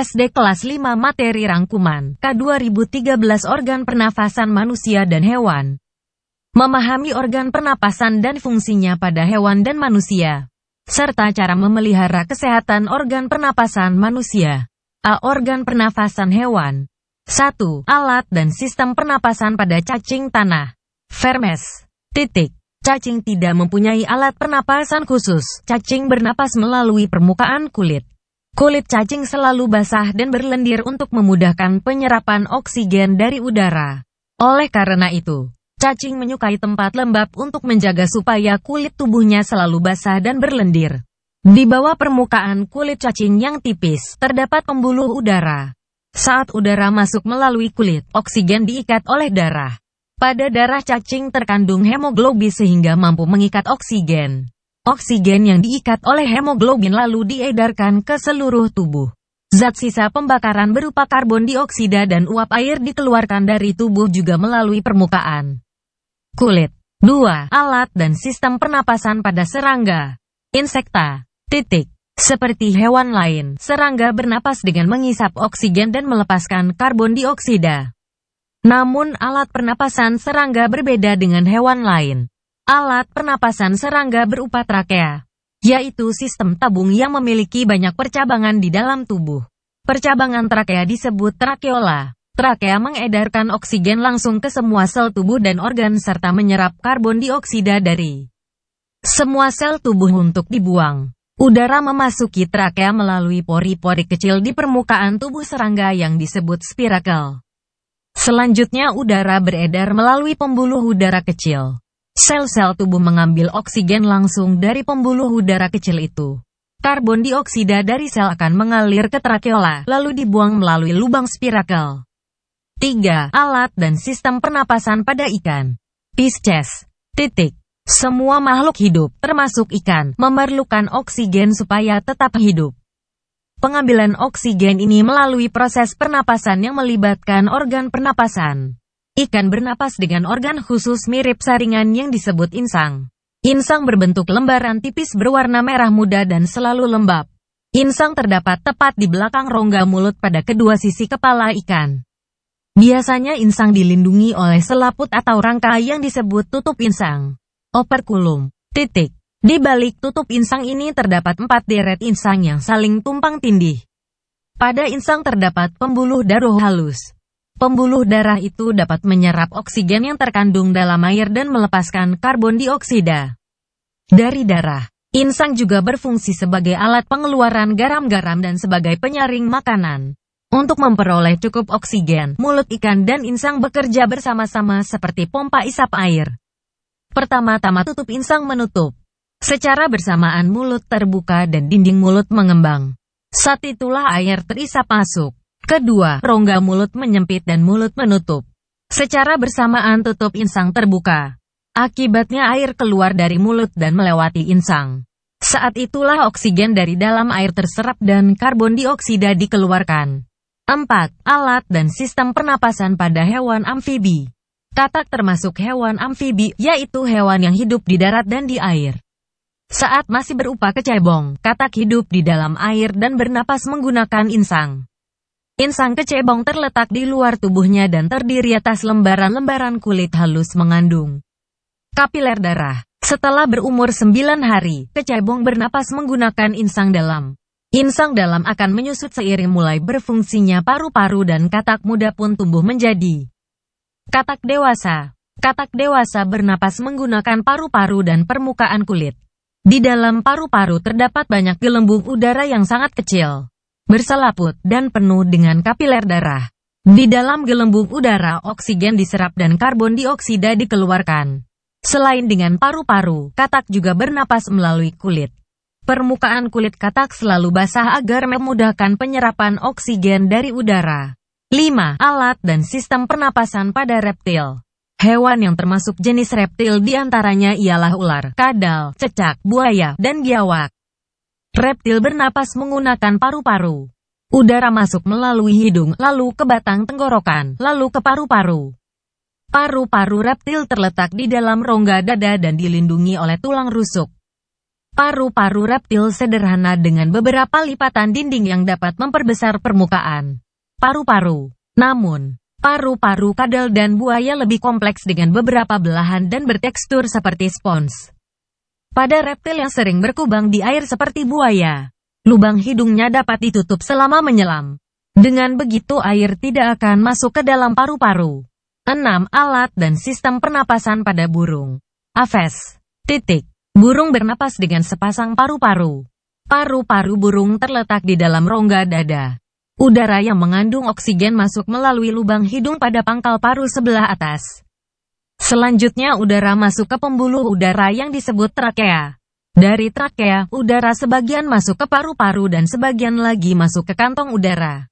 SD kelas 5 materi rangkuman K2013 organ pernafasan manusia dan hewan. Memahami organ pernapasan dan fungsinya pada hewan dan manusia serta cara memelihara kesehatan organ pernapasan manusia. A. Organ pernafasan hewan 1. Alat dan sistem pernapasan pada cacing tanah. Vermes. Titik. Cacing tidak mempunyai alat pernapasan khusus. Cacing bernapas melalui permukaan kulit. Kulit cacing selalu basah dan berlendir untuk memudahkan penyerapan oksigen dari udara. Oleh karena itu, cacing menyukai tempat lembab untuk menjaga supaya kulit tubuhnya selalu basah dan berlendir. Di bawah permukaan kulit cacing yang tipis, terdapat pembuluh udara. Saat udara masuk melalui kulit, oksigen diikat oleh darah. Pada darah cacing terkandung hemoglobin sehingga mampu mengikat oksigen. Oksigen yang diikat oleh hemoglobin lalu diedarkan ke seluruh tubuh. Zat sisa pembakaran berupa karbon dioksida dan uap air dikeluarkan dari tubuh juga melalui permukaan. Kulit 2. Alat dan sistem pernapasan pada serangga Insekta Titik Seperti hewan lain, serangga bernapas dengan mengisap oksigen dan melepaskan karbon dioksida. Namun alat pernapasan serangga berbeda dengan hewan lain alat pernapasan serangga berupa trakea, yaitu sistem tabung yang memiliki banyak percabangan di dalam tubuh. Percabangan trakea disebut trakeola. Trakea mengedarkan oksigen langsung ke semua sel tubuh dan organ serta menyerap karbon dioksida dari semua sel tubuh untuk dibuang. Udara memasuki trakea melalui pori-pori kecil di permukaan tubuh serangga yang disebut spirakel. Selanjutnya udara beredar melalui pembuluh udara kecil. Sel-sel tubuh mengambil oksigen langsung dari pembuluh udara kecil itu. Karbon dioksida dari sel akan mengalir ke trakeola, lalu dibuang melalui lubang spirakel. 3. Alat dan sistem pernapasan pada ikan. Pisces. Titik. Semua makhluk hidup, termasuk ikan, memerlukan oksigen supaya tetap hidup. Pengambilan oksigen ini melalui proses pernapasan yang melibatkan organ pernapasan. Ikan bernapas dengan organ khusus mirip saringan yang disebut insang. Insang berbentuk lembaran tipis berwarna merah muda dan selalu lembab. Insang terdapat tepat di belakang rongga mulut pada kedua sisi kepala ikan. Biasanya insang dilindungi oleh selaput atau rangka yang disebut tutup insang. Operculum. Titik. Di balik tutup insang ini terdapat empat deret insang yang saling tumpang tindih. Pada insang terdapat pembuluh darah halus. Pembuluh darah itu dapat menyerap oksigen yang terkandung dalam air dan melepaskan karbon dioksida dari darah. Insang juga berfungsi sebagai alat pengeluaran garam-garam dan sebagai penyaring makanan. Untuk memperoleh cukup oksigen, mulut ikan dan insang bekerja bersama-sama seperti pompa isap air. Pertama-tama tutup insang menutup. Secara bersamaan mulut terbuka dan dinding mulut mengembang. Saat itulah air terisap masuk. Kedua, rongga mulut menyempit dan mulut menutup. Secara bersamaan tutup insang terbuka. Akibatnya air keluar dari mulut dan melewati insang. Saat itulah oksigen dari dalam air terserap dan karbon dioksida dikeluarkan. 4. Alat dan sistem pernapasan pada hewan amfibi. Katak termasuk hewan amfibi, yaitu hewan yang hidup di darat dan di air. Saat masih berupa kecebong, katak hidup di dalam air dan bernapas menggunakan insang. Insang kecebong terletak di luar tubuhnya dan terdiri atas lembaran-lembaran kulit halus mengandung kapiler darah. Setelah berumur 9 hari, kecebong bernapas menggunakan insang dalam. Insang dalam akan menyusut seiring mulai berfungsinya paru-paru dan katak muda pun tumbuh menjadi katak dewasa. Katak dewasa bernapas menggunakan paru-paru dan permukaan kulit. Di dalam paru-paru terdapat banyak gelembung udara yang sangat kecil berselaput dan penuh dengan kapiler darah. Di dalam gelembung udara oksigen diserap dan karbon dioksida dikeluarkan. Selain dengan paru-paru, katak juga bernapas melalui kulit. Permukaan kulit katak selalu basah agar memudahkan penyerapan oksigen dari udara. 5. Alat dan sistem pernapasan pada reptil Hewan yang termasuk jenis reptil diantaranya ialah ular, kadal, cecak, buaya, dan biawak. Reptil bernapas menggunakan paru-paru. Udara masuk melalui hidung, lalu ke batang tenggorokan, lalu ke paru-paru. Paru-paru reptil terletak di dalam rongga dada dan dilindungi oleh tulang rusuk. Paru-paru reptil sederhana dengan beberapa lipatan dinding yang dapat memperbesar permukaan. Paru-paru. Namun, paru-paru kadal dan buaya lebih kompleks dengan beberapa belahan dan bertekstur seperti spons. Pada reptil yang sering berkubang di air seperti buaya, lubang hidungnya dapat ditutup selama menyelam. Dengan begitu air tidak akan masuk ke dalam paru-paru. 6. Alat dan sistem pernapasan pada burung. Aves. Titik. Burung bernapas dengan sepasang paru-paru. Paru-paru burung terletak di dalam rongga dada. Udara yang mengandung oksigen masuk melalui lubang hidung pada pangkal paru sebelah atas. Selanjutnya udara masuk ke pembuluh udara yang disebut trakea. Dari trakea, udara sebagian masuk ke paru-paru dan sebagian lagi masuk ke kantong udara.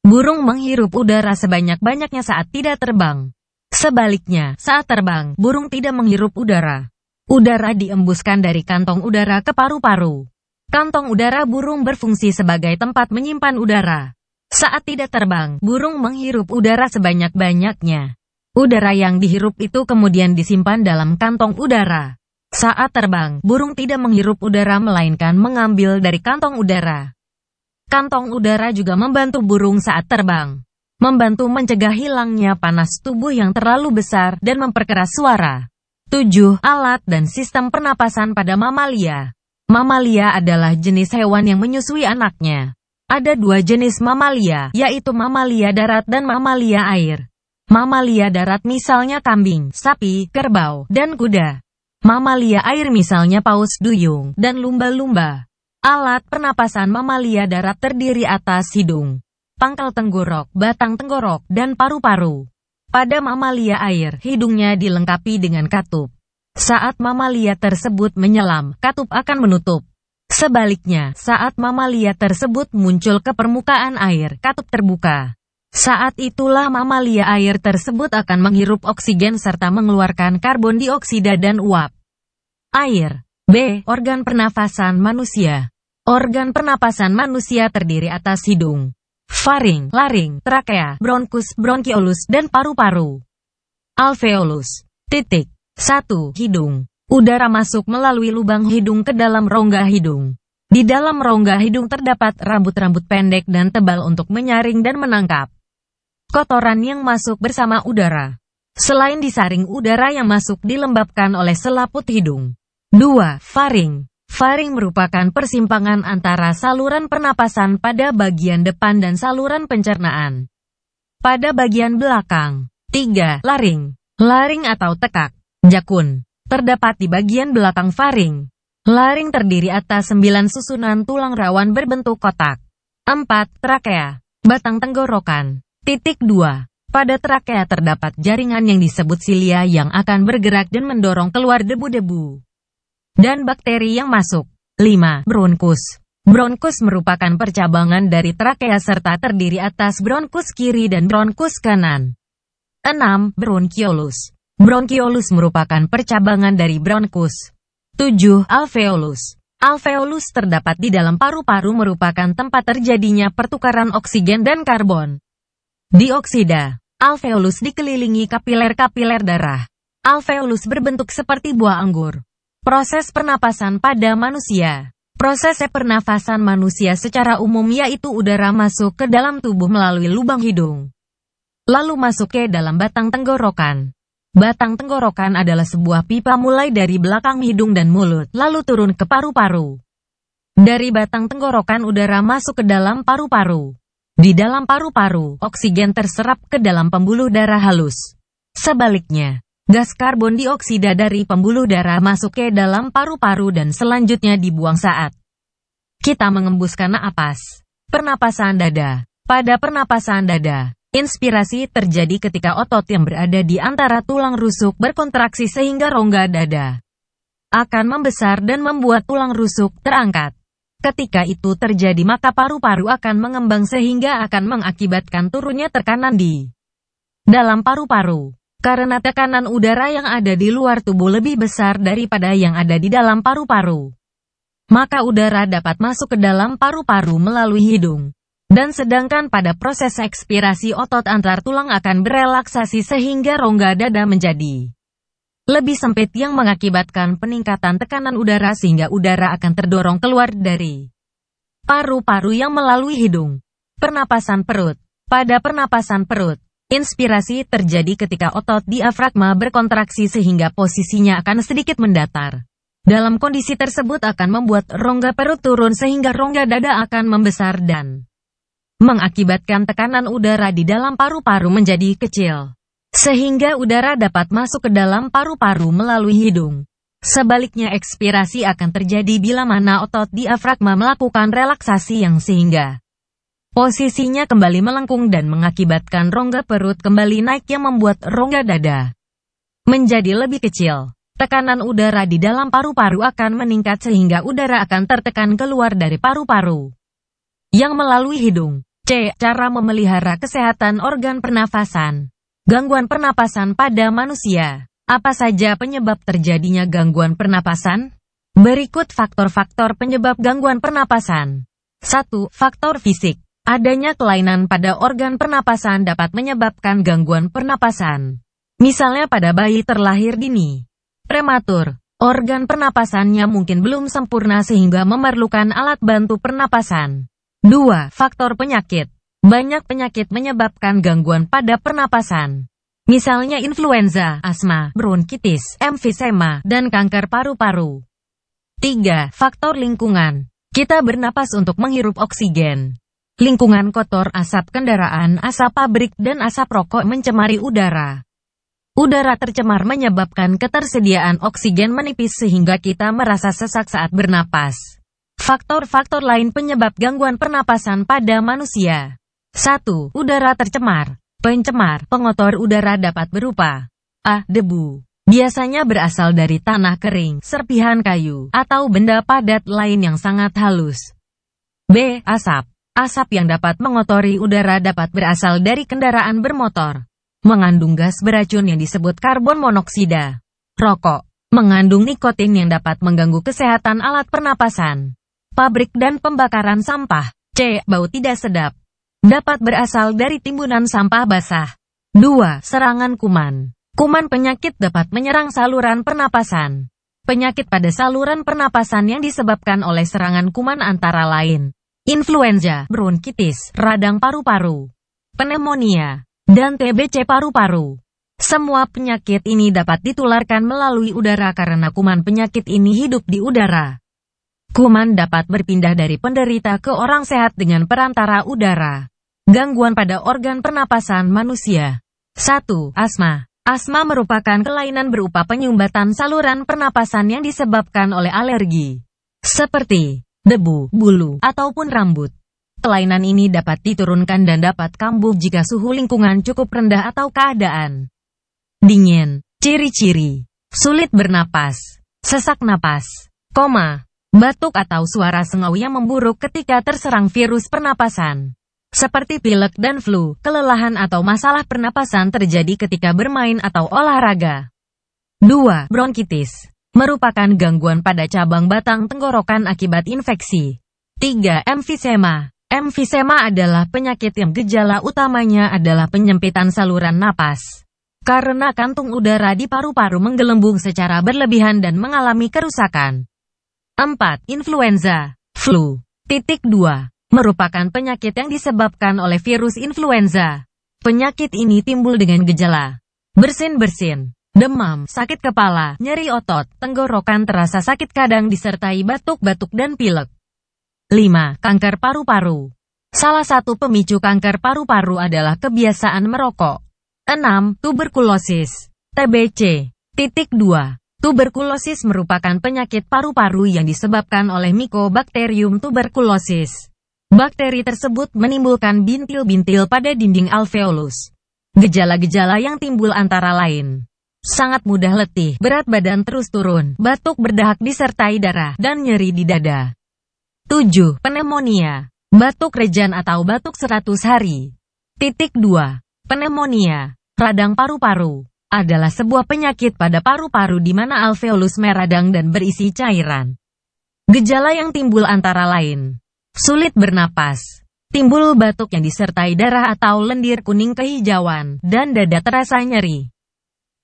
Burung menghirup udara sebanyak-banyaknya saat tidak terbang. Sebaliknya, saat terbang, burung tidak menghirup udara. Udara diembuskan dari kantong udara ke paru-paru. Kantong udara burung berfungsi sebagai tempat menyimpan udara. Saat tidak terbang, burung menghirup udara sebanyak-banyaknya. Udara yang dihirup itu kemudian disimpan dalam kantong udara. Saat terbang, burung tidak menghirup udara melainkan mengambil dari kantong udara. Kantong udara juga membantu burung saat terbang. Membantu mencegah hilangnya panas tubuh yang terlalu besar dan memperkeras suara. 7. Alat dan sistem pernapasan pada mamalia. Mamalia adalah jenis hewan yang menyusui anaknya. Ada dua jenis mamalia, yaitu mamalia darat dan mamalia air. Mamalia darat misalnya kambing, sapi, kerbau, dan kuda. Mamalia air misalnya paus, duyung, dan lumba-lumba. Alat pernapasan mamalia darat terdiri atas hidung, pangkal tenggorok, batang tenggorok, dan paru-paru. Pada mamalia air, hidungnya dilengkapi dengan katup. Saat mamalia tersebut menyelam, katup akan menutup. Sebaliknya, saat mamalia tersebut muncul ke permukaan air, katup terbuka. Saat itulah mamalia air tersebut akan menghirup oksigen serta mengeluarkan karbon dioksida dan uap. Air. B. Organ pernafasan manusia. Organ pernapasan manusia terdiri atas hidung, faring, laring, trakea, bronkus, bronkiolus, dan paru-paru. Alveolus. Titik. 1. Hidung. Udara masuk melalui lubang hidung ke dalam rongga hidung. Di dalam rongga hidung terdapat rambut-rambut pendek dan tebal untuk menyaring dan menangkap kotoran yang masuk bersama udara. Selain disaring udara yang masuk dilembabkan oleh selaput hidung. 2. Faring Faring merupakan persimpangan antara saluran pernapasan pada bagian depan dan saluran pencernaan pada bagian belakang. 3. Laring Laring atau tekak, jakun, terdapat di bagian belakang faring. Laring terdiri atas sembilan susunan tulang rawan berbentuk kotak. 4. Trakea, batang tenggorokan. Titik 2. Pada trakea terdapat jaringan yang disebut silia yang akan bergerak dan mendorong keluar debu-debu dan bakteri yang masuk. 5. Bronkus Bronkus merupakan percabangan dari trakea serta terdiri atas bronkus kiri dan bronkus kanan. 6. Bronchiolus Bronchiolus merupakan percabangan dari bronkus. 7. Alveolus Alveolus terdapat di dalam paru-paru merupakan tempat terjadinya pertukaran oksigen dan karbon. Dioksida. Alveolus dikelilingi kapiler-kapiler darah. Alveolus berbentuk seperti buah anggur. Proses pernapasan pada manusia. Proses pernafasan manusia secara umum yaitu udara masuk ke dalam tubuh melalui lubang hidung. Lalu masuk ke dalam batang tenggorokan. Batang tenggorokan adalah sebuah pipa mulai dari belakang hidung dan mulut, lalu turun ke paru-paru. Dari batang tenggorokan udara masuk ke dalam paru-paru. Di dalam paru-paru, oksigen terserap ke dalam pembuluh darah halus. Sebaliknya, gas karbon dioksida dari pembuluh darah masuk ke dalam paru-paru dan selanjutnya dibuang saat kita mengembuskan napas. Pernapasan dada. Pada pernapasan dada, inspirasi terjadi ketika otot yang berada di antara tulang rusuk berkontraksi sehingga rongga dada akan membesar dan membuat tulang rusuk terangkat. Ketika itu terjadi maka paru-paru akan mengembang sehingga akan mengakibatkan turunnya tekanan di dalam paru-paru. Karena tekanan udara yang ada di luar tubuh lebih besar daripada yang ada di dalam paru-paru. Maka udara dapat masuk ke dalam paru-paru melalui hidung. Dan sedangkan pada proses ekspirasi otot antar tulang akan berelaksasi sehingga rongga dada menjadi lebih sempit yang mengakibatkan peningkatan tekanan udara sehingga udara akan terdorong keluar dari paru-paru yang melalui hidung. Pernapasan perut. Pada pernapasan perut, inspirasi terjadi ketika otot diafragma berkontraksi sehingga posisinya akan sedikit mendatar. Dalam kondisi tersebut akan membuat rongga perut turun sehingga rongga dada akan membesar dan mengakibatkan tekanan udara di dalam paru-paru menjadi kecil sehingga udara dapat masuk ke dalam paru-paru melalui hidung. Sebaliknya ekspirasi akan terjadi bila mana otot diafragma melakukan relaksasi yang sehingga posisinya kembali melengkung dan mengakibatkan rongga perut kembali naik yang membuat rongga dada menjadi lebih kecil. Tekanan udara di dalam paru-paru akan meningkat sehingga udara akan tertekan keluar dari paru-paru yang melalui hidung. C. Cara memelihara kesehatan organ pernafasan Gangguan pernapasan pada manusia. Apa saja penyebab terjadinya gangguan pernapasan? Berikut faktor-faktor penyebab gangguan pernapasan. 1. Faktor fisik. Adanya kelainan pada organ pernapasan dapat menyebabkan gangguan pernapasan. Misalnya pada bayi terlahir dini, prematur, organ pernapasannya mungkin belum sempurna sehingga memerlukan alat bantu pernapasan. 2. Faktor penyakit. Banyak penyakit menyebabkan gangguan pada pernapasan. Misalnya influenza, asma, bronkitis, emfisema, dan kanker paru-paru. 3. Faktor lingkungan. Kita bernapas untuk menghirup oksigen. Lingkungan kotor, asap kendaraan, asap pabrik, dan asap rokok mencemari udara. Udara tercemar menyebabkan ketersediaan oksigen menipis sehingga kita merasa sesak saat bernapas. Faktor-faktor lain penyebab gangguan pernapasan pada manusia. 1. Udara tercemar. Pencemar, pengotor udara dapat berupa A. Debu. Biasanya berasal dari tanah kering, serpihan kayu, atau benda padat lain yang sangat halus. B. Asap. Asap yang dapat mengotori udara dapat berasal dari kendaraan bermotor. Mengandung gas beracun yang disebut karbon monoksida. Rokok. Mengandung nikotin yang dapat mengganggu kesehatan alat pernapasan. Pabrik dan pembakaran sampah. C. Bau tidak sedap dapat berasal dari timbunan sampah basah. 2. Serangan kuman. Kuman penyakit dapat menyerang saluran pernapasan. Penyakit pada saluran pernapasan yang disebabkan oleh serangan kuman antara lain influenza, bronkitis, radang paru-paru, pneumonia, dan TBC paru-paru. Semua penyakit ini dapat ditularkan melalui udara karena kuman penyakit ini hidup di udara. Kuman dapat berpindah dari penderita ke orang sehat dengan perantara udara. Gangguan pada organ pernapasan manusia. 1. Asma. Asma merupakan kelainan berupa penyumbatan saluran pernapasan yang disebabkan oleh alergi, seperti debu, bulu, ataupun rambut. Kelainan ini dapat diturunkan dan dapat kambuh jika suhu lingkungan cukup rendah atau keadaan dingin. Ciri-ciri sulit bernapas, sesak napas, koma, batuk atau suara sengau yang memburuk ketika terserang virus pernapasan seperti pilek dan flu, kelelahan atau masalah pernapasan terjadi ketika bermain atau olahraga. 2. Bronkitis merupakan gangguan pada cabang batang tenggorokan akibat infeksi. 3. Emfisema Emfisema adalah penyakit yang gejala utamanya adalah penyempitan saluran napas. Karena kantung udara di paru-paru menggelembung secara berlebihan dan mengalami kerusakan. 4. Influenza Flu Titik 2 merupakan penyakit yang disebabkan oleh virus influenza. Penyakit ini timbul dengan gejala bersin-bersin, demam, sakit kepala, nyeri otot, tenggorokan terasa sakit kadang disertai batuk-batuk dan pilek. 5. Kanker paru-paru Salah satu pemicu kanker paru-paru adalah kebiasaan merokok. 6. Tuberkulosis TBC Titik 2. Tuberkulosis merupakan penyakit paru-paru yang disebabkan oleh Mycobacterium tuberculosis. Bakteri tersebut menimbulkan bintil-bintil pada dinding alveolus. Gejala-gejala yang timbul antara lain. Sangat mudah letih, berat badan terus turun, batuk berdahak disertai darah, dan nyeri di dada. 7. Pneumonia. Batuk rejan atau batuk 100 hari. Titik 2. Pneumonia. Radang paru-paru. Adalah sebuah penyakit pada paru-paru di mana alveolus meradang dan berisi cairan. Gejala yang timbul antara lain sulit bernapas, timbul batuk yang disertai darah atau lendir kuning kehijauan, dan dada terasa nyeri.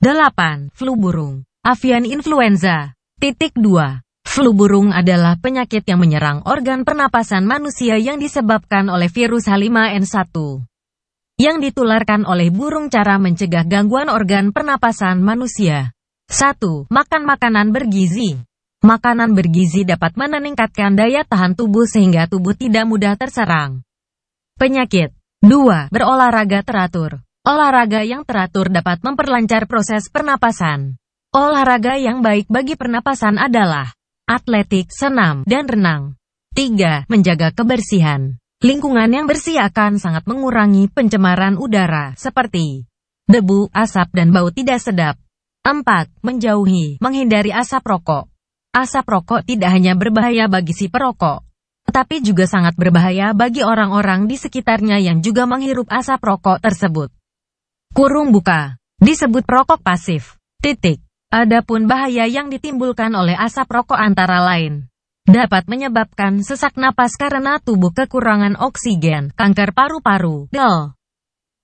8. Flu burung Avian influenza Titik 2. Flu burung adalah penyakit yang menyerang organ pernapasan manusia yang disebabkan oleh virus H5N1 yang ditularkan oleh burung cara mencegah gangguan organ pernapasan manusia. 1. Makan makanan bergizi Makanan bergizi dapat meningkatkan daya tahan tubuh sehingga tubuh tidak mudah terserang penyakit. 2. Berolahraga teratur. Olahraga yang teratur dapat memperlancar proses pernapasan. Olahraga yang baik bagi pernapasan adalah atletik, senam, dan renang. 3. Menjaga kebersihan. Lingkungan yang bersih akan sangat mengurangi pencemaran udara, seperti debu, asap, dan bau tidak sedap. 4. Menjauhi, menghindari asap rokok. Asap rokok tidak hanya berbahaya bagi si perokok, tetapi juga sangat berbahaya bagi orang-orang di sekitarnya yang juga menghirup asap rokok tersebut. Kurung buka, disebut perokok pasif. Titik. Adapun bahaya yang ditimbulkan oleh asap rokok antara lain dapat menyebabkan sesak napas karena tubuh kekurangan oksigen, kanker paru-paru, DEL.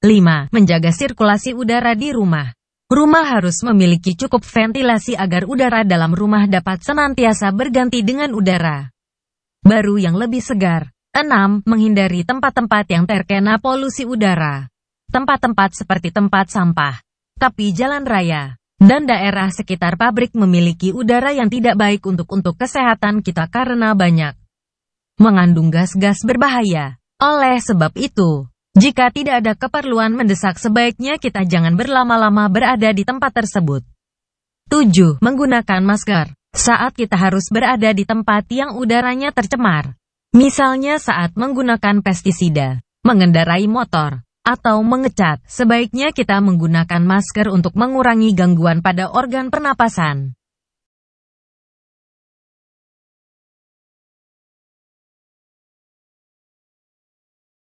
5. Menjaga sirkulasi udara di rumah. Rumah harus memiliki cukup ventilasi agar udara dalam rumah dapat senantiasa berganti dengan udara baru yang lebih segar. 6. Menghindari tempat-tempat yang terkena polusi udara. Tempat-tempat seperti tempat sampah, tapi jalan raya, dan daerah sekitar pabrik memiliki udara yang tidak baik untuk untuk kesehatan kita karena banyak mengandung gas-gas berbahaya. Oleh sebab itu, jika tidak ada keperluan mendesak sebaiknya kita jangan berlama-lama berada di tempat tersebut. 7. Menggunakan masker Saat kita harus berada di tempat yang udaranya tercemar. Misalnya saat menggunakan pestisida, mengendarai motor, atau mengecat, sebaiknya kita menggunakan masker untuk mengurangi gangguan pada organ pernapasan.